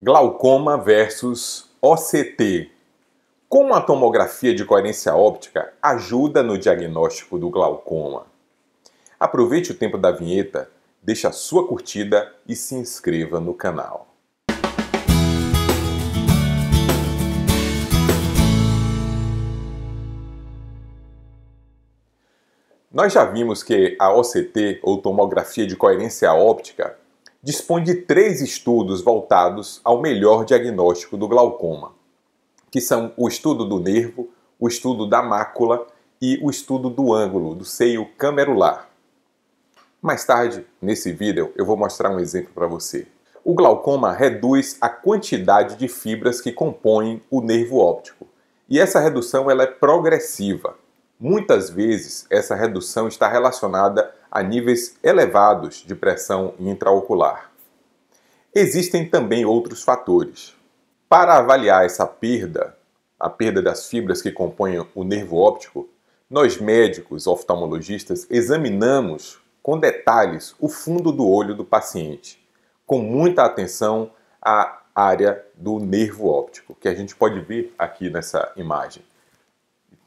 Glaucoma versus OCT. Como a tomografia de coerência óptica ajuda no diagnóstico do glaucoma? Aproveite o tempo da vinheta, deixe a sua curtida e se inscreva no canal. Nós já vimos que a OCT, ou tomografia de coerência óptica, dispõe de três estudos voltados ao melhor diagnóstico do glaucoma, que são o estudo do nervo, o estudo da mácula e o estudo do ângulo do seio camerular. Mais tarde, nesse vídeo, eu vou mostrar um exemplo para você. O glaucoma reduz a quantidade de fibras que compõem o nervo óptico, e essa redução ela é progressiva. Muitas vezes, essa redução está relacionada a níveis elevados de pressão intraocular. Existem também outros fatores. Para avaliar essa perda, a perda das fibras que compõem o nervo óptico, nós médicos oftalmologistas examinamos com detalhes o fundo do olho do paciente, com muita atenção à área do nervo óptico, que a gente pode ver aqui nessa imagem.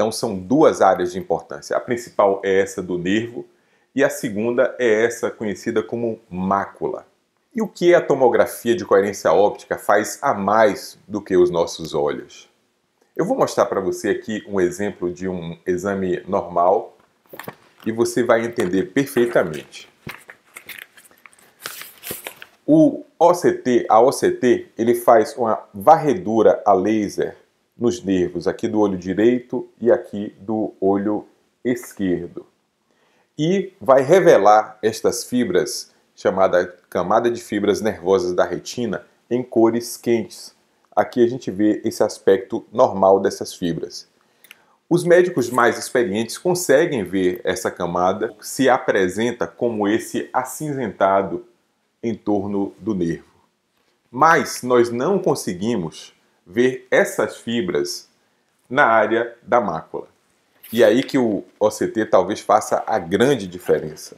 Então são duas áreas de importância. A principal é essa do nervo e a segunda é essa conhecida como mácula. E o que a tomografia de coerência óptica faz a mais do que os nossos olhos? Eu vou mostrar para você aqui um exemplo de um exame normal e você vai entender perfeitamente. O OCT, a OCT, ele faz uma varredura a laser nos nervos aqui do olho direito e aqui do olho esquerdo. E vai revelar estas fibras, chamada camada de fibras nervosas da retina, em cores quentes. Aqui a gente vê esse aspecto normal dessas fibras. Os médicos mais experientes conseguem ver essa camada se apresenta como esse acinzentado em torno do nervo. Mas nós não conseguimos ver essas fibras na área da mácula. E aí que o OCT talvez faça a grande diferença.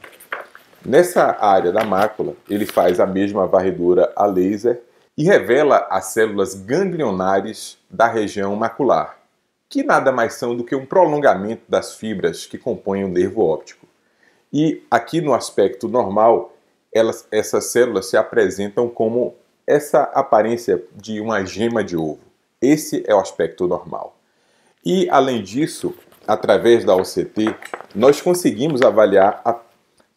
Nessa área da mácula, ele faz a mesma varredura a laser e revela as células ganglionares da região macular, que nada mais são do que um prolongamento das fibras que compõem o nervo óptico. E aqui no aspecto normal, elas, essas células se apresentam como essa aparência de uma gema de ovo. Esse é o aspecto normal. E, além disso, através da OCT, nós conseguimos avaliar a,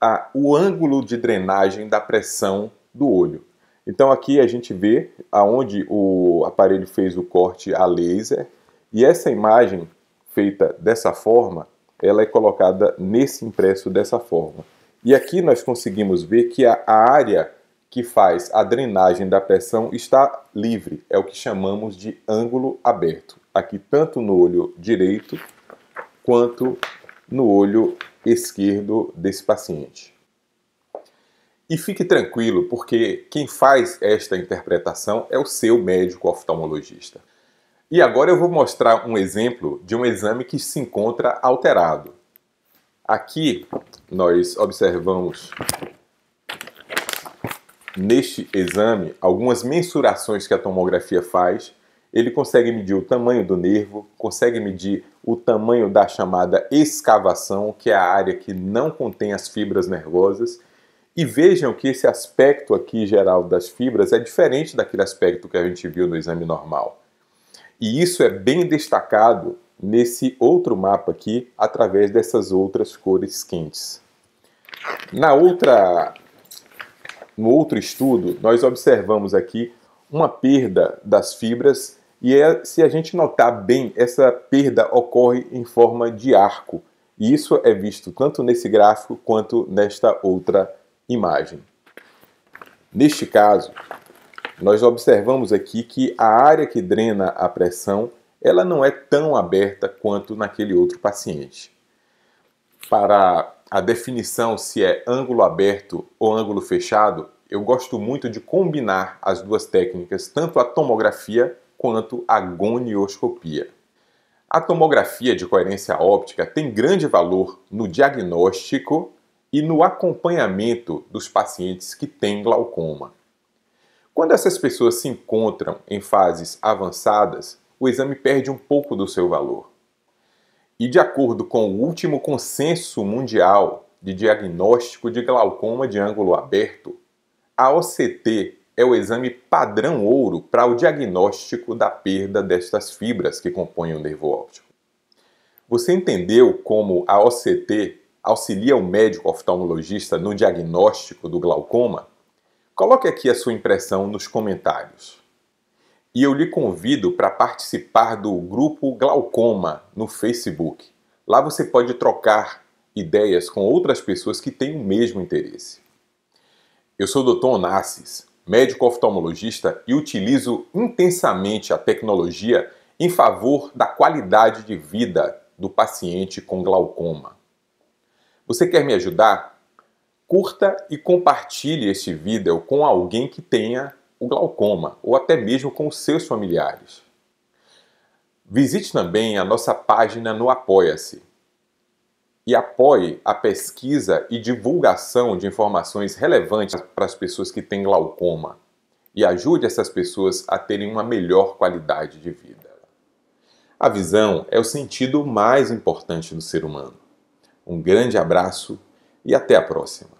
a, o ângulo de drenagem da pressão do olho. Então aqui a gente vê aonde o aparelho fez o corte a laser e essa imagem feita dessa forma, ela é colocada nesse impresso dessa forma. E aqui nós conseguimos ver que a área que faz a drenagem da pressão está livre, é o que chamamos de ângulo aberto. Aqui tanto no olho direito quanto no olho esquerdo desse paciente. E fique tranquilo, porque quem faz esta interpretação é o seu médico oftalmologista. E agora eu vou mostrar um exemplo de um exame que se encontra alterado. Aqui nós observamos Neste exame, algumas mensurações que a tomografia faz, ele consegue medir o tamanho do nervo, consegue medir o tamanho da chamada escavação, que é a área que não contém as fibras nervosas. E vejam que esse aspecto aqui geral das fibras é diferente daquele aspecto que a gente viu no exame normal. E isso é bem destacado nesse outro mapa aqui, através dessas outras cores quentes. Na outra no outro estudo, nós observamos aqui uma perda das fibras e é, se a gente notar bem, essa perda ocorre em forma de arco. E isso é visto tanto nesse gráfico quanto nesta outra imagem. Neste caso, nós observamos aqui que a área que drena a pressão ela não é tão aberta quanto naquele outro paciente. Para a definição se é ângulo aberto ou ângulo fechado, eu gosto muito de combinar as duas técnicas, tanto a tomografia quanto a gonioscopia. A tomografia de coerência óptica tem grande valor no diagnóstico e no acompanhamento dos pacientes que têm glaucoma. Quando essas pessoas se encontram em fases avançadas, o exame perde um pouco do seu valor. E de acordo com o último consenso mundial de diagnóstico de glaucoma de ângulo aberto, a OCT é o exame padrão ouro para o diagnóstico da perda destas fibras que compõem o nervo óptico. Você entendeu como a OCT auxilia o médico oftalmologista no diagnóstico do glaucoma? Coloque aqui a sua impressão nos comentários e eu lhe convido para participar do grupo Glaucoma no Facebook. Lá você pode trocar ideias com outras pessoas que têm o mesmo interesse. Eu sou o Dr. Onassis, médico oftalmologista e utilizo intensamente a tecnologia em favor da qualidade de vida do paciente com glaucoma. Você quer me ajudar? Curta e compartilhe este vídeo com alguém que tenha o glaucoma ou até mesmo com seus familiares. Visite também a nossa página no Apoia-se e apoie a pesquisa e divulgação de informações relevantes para as pessoas que têm glaucoma e ajude essas pessoas a terem uma melhor qualidade de vida. A visão é o sentido mais importante do ser humano. Um grande abraço e até a próxima!